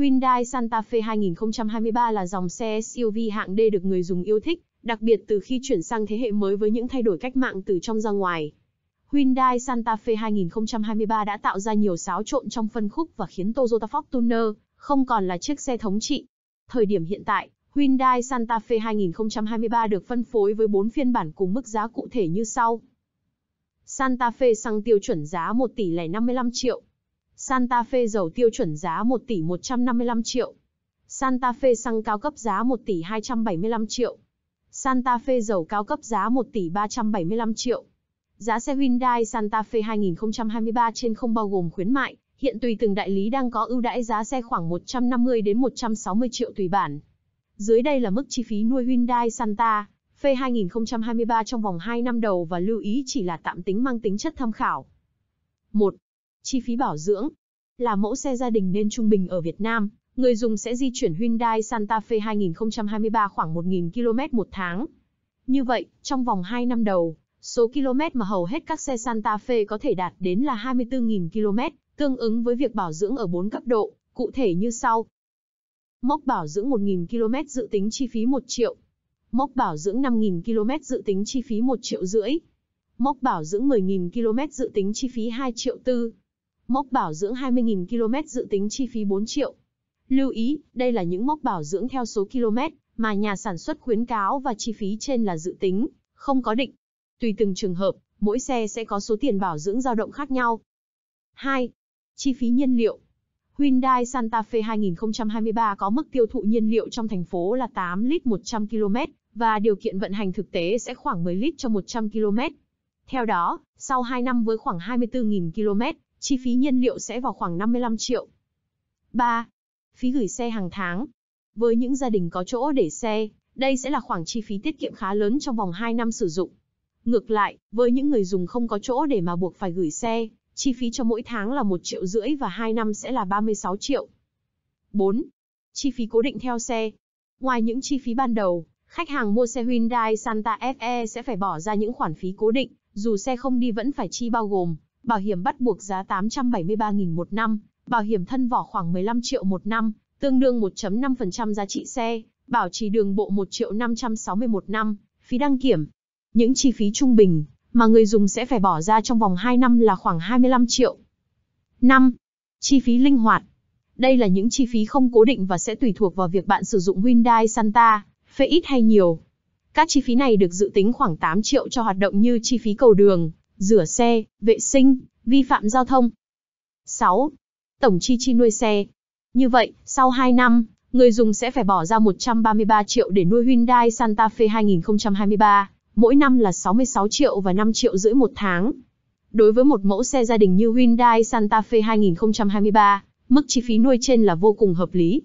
Hyundai Santa Fe 2023 là dòng xe SUV hạng D được người dùng yêu thích, đặc biệt từ khi chuyển sang thế hệ mới với những thay đổi cách mạng từ trong ra ngoài. Hyundai Santa Fe 2023 đã tạo ra nhiều xáo trộn trong phân khúc và khiến Toyota Fortuner không còn là chiếc xe thống trị. Thời điểm hiện tại, Hyundai Santa Fe 2023 được phân phối với 4 phiên bản cùng mức giá cụ thể như sau. Santa Fe sang tiêu chuẩn giá 1 tỷ lẻ 55 triệu, Santa Fe dầu tiêu chuẩn giá 1 tỷ 155 triệu. Santa Fe xăng cao cấp giá 1 tỷ 275 triệu. Santa Fe dầu cao cấp giá 1 tỷ 375 triệu. Giá xe Hyundai Santa Fe 2023 trên không bao gồm khuyến mại, hiện tùy từng đại lý đang có ưu đãi giá xe khoảng 150 đến 160 triệu tùy bản. Dưới đây là mức chi phí nuôi Hyundai Santa Fe 2023 trong vòng 2 năm đầu và lưu ý chỉ là tạm tính mang tính chất tham khảo. 1. Chi phí bảo dưỡng là mẫu xe gia đình nên trung bình ở Việt Nam, người dùng sẽ di chuyển Hyundai Santa Fe 2023 khoảng 1.000 km một tháng. Như vậy, trong vòng 2 năm đầu, số km mà hầu hết các xe Santa Fe có thể đạt đến là 24.000 km, tương ứng với việc bảo dưỡng ở 4 cấp độ, cụ thể như sau. Mốc bảo dưỡng 1.000 km dự tính chi phí 1 triệu. Mốc bảo dưỡng 5.000 km dự tính chi phí 1 triệu rưỡi. Mốc bảo dưỡng 10.000 km dự tính chi phí 2 triệu 4. Mốc bảo dưỡng 20.000 km dự tính chi phí 4 triệu. Lưu ý, đây là những mốc bảo dưỡng theo số km mà nhà sản xuất khuyến cáo và chi phí trên là dự tính, không có định. Tùy từng trường hợp, mỗi xe sẽ có số tiền bảo dưỡng dao động khác nhau. 2. Chi phí nhiên liệu. Hyundai Santa Fe 2023 có mức tiêu thụ nhiên liệu trong thành phố là 8 lít 100 km và điều kiện vận hành thực tế sẽ khoảng 10 lít cho 100 km. Theo đó, sau 2 năm với khoảng 24.000 km, chi phí nhiên liệu sẽ vào khoảng 55 triệu. 3. Phí gửi xe hàng tháng. Với những gia đình có chỗ để xe, đây sẽ là khoản chi phí tiết kiệm khá lớn trong vòng 2 năm sử dụng. Ngược lại, với những người dùng không có chỗ để mà buộc phải gửi xe, chi phí cho mỗi tháng là 1 triệu rưỡi và 2 năm sẽ là 36 triệu. 4. Chi phí cố định theo xe. Ngoài những chi phí ban đầu, khách hàng mua xe Hyundai Santa FE sẽ phải bỏ ra những khoản phí cố định, dù xe không đi vẫn phải chi bao gồm Bảo hiểm bắt buộc giá 873.000 một năm, bảo hiểm thân vỏ khoảng 15 triệu một năm, tương đương 1.5% giá trị xe, bảo trì đường bộ 1 triệu một năm, phí đăng kiểm. Những chi phí trung bình mà người dùng sẽ phải bỏ ra trong vòng 2 năm là khoảng 25 triệu. 5. Chi phí linh hoạt. Đây là những chi phí không cố định và sẽ tùy thuộc vào việc bạn sử dụng Hyundai Santa, phê ít hay nhiều. Các chi phí này được dự tính khoảng 8 triệu cho hoạt động như chi phí cầu đường, rửa xe, vệ sinh, vi phạm giao thông. 6. Tổng chi chi nuôi xe. Như vậy, sau 2 năm, người dùng sẽ phải bỏ ra 133 triệu để nuôi Hyundai Santa Fe 2023, mỗi năm là 66 triệu và 5 triệu rưỡi một tháng. Đối với một mẫu xe gia đình như Hyundai Santa Fe 2023, mức chi phí nuôi trên là vô cùng hợp lý.